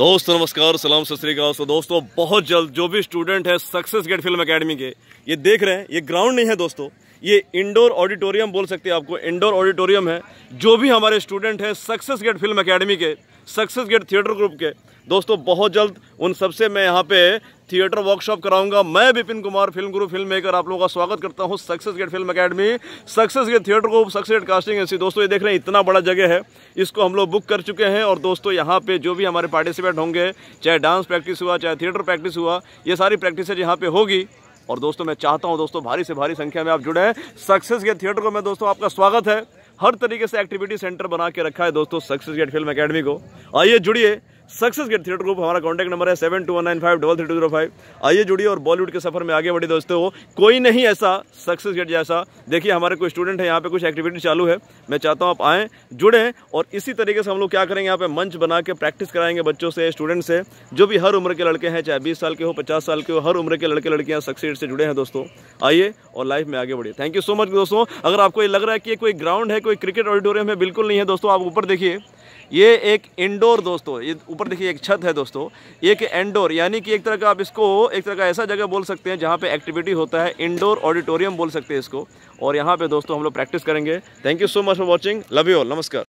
दोस्त नमस्कार सलाम सत तो दोस्तों बहुत जल्द जो भी स्टूडेंट है सक्सेस गेट फिल्म एकेडमी के ये देख रहे हैं ये ग्राउंड नहीं है दोस्तों ये इंडोर ऑडिटोरियम बोल सकते हैं आपको इंडोर ऑडिटोरियम है जो भी हमारे स्टूडेंट हैं सक्सेस गेट फिल्म अकेडमी के सक्सेस गेट थिएटर ग्रुप के दोस्तों बहुत जल्द उन सबसे मैं यहाँ पे थिएटर वर्कशॉप कराऊंगा मैं Vipin Kumar film guru film maker आप लोगों का स्वागत करता हूँ Success Gate film academy Success Gate theatre group Success Gate casting agency दोस्तों ये देख रहे हैं इतना बड़ा जगह है इसको हम लोग बुक कर चुके हैं और दोस्तों यहाँ पे जो भी हमारे पार्टिसिपेट होंगे चाहे डांस प्रैक्टिस हुआ चाहे थिएटर प्रैक्टिस हुआ ये सारी प्रैक्टिस यहाँ पे होगी और दोस्तों मैं चाहता हूँ दोस्तों भारी से भारी संख्या में आप जुड़े हैं सक्सेस गेट थिएटर को मैं दोस्तों आपका स्वागत है हर तरीके से एक्टिविटी सेंटर बना के रखा है दोस्तों सक्सेस गेट फिल्म अकेडमी को आइए जुड़िए सक्सेस गेट थिएटर ग्रुप हमारा कॉन्टैक्ट नंबर है seven two one nine five double three two zero five आइए जुड़िए और बॉलीवुड के सफर में आगे बढ़े दोस्तों हो कोई नहीं ऐसा सक्सेस गेट जैसा देखिए हमारे कोई स्टूडेंट है यहाँ पे कुछ एक्टिविटी चालू है मैं चाहता हूँ आप आएँ जुड़ें और इसी तरीके से हम लोग क्या करेंगे यहाँ पे मंच बना के प्रैक्टिस कराएंगे बच्चों से स्टूडेंट से जो भी हर उम्र के लड़के हैं चाहे बीस साल के हो पचास साल के हो हर उम्र के लड़के लड़कियाँ सक्सेस से जुड़े हैं दोस्तों आइए और लाइफ में आगे बढ़िए थैंक यू सो मच दोस्तों अगर आपको ये लग रहा है कि कोई ग्राउंड है कोई क्रिकेट ऑडिटोरियम है बिल्कुल नहीं है दोस्तों आप ऊपर देखिए ये एक इंडोर दोस्तों ये ऊपर देखिए एक छत है दोस्तों एक इंडोर यानी कि एक तरह का आप इसको एक तरह का ऐसा जगह बोल सकते हैं जहाँ पे एक्टिविटी होता है इंडोर ऑडिटोरियम बोल सकते हैं इसको और यहाँ पे दोस्तों हम लोग प्रैक्टिस करेंगे thank you so much for watching love you all नमस्कार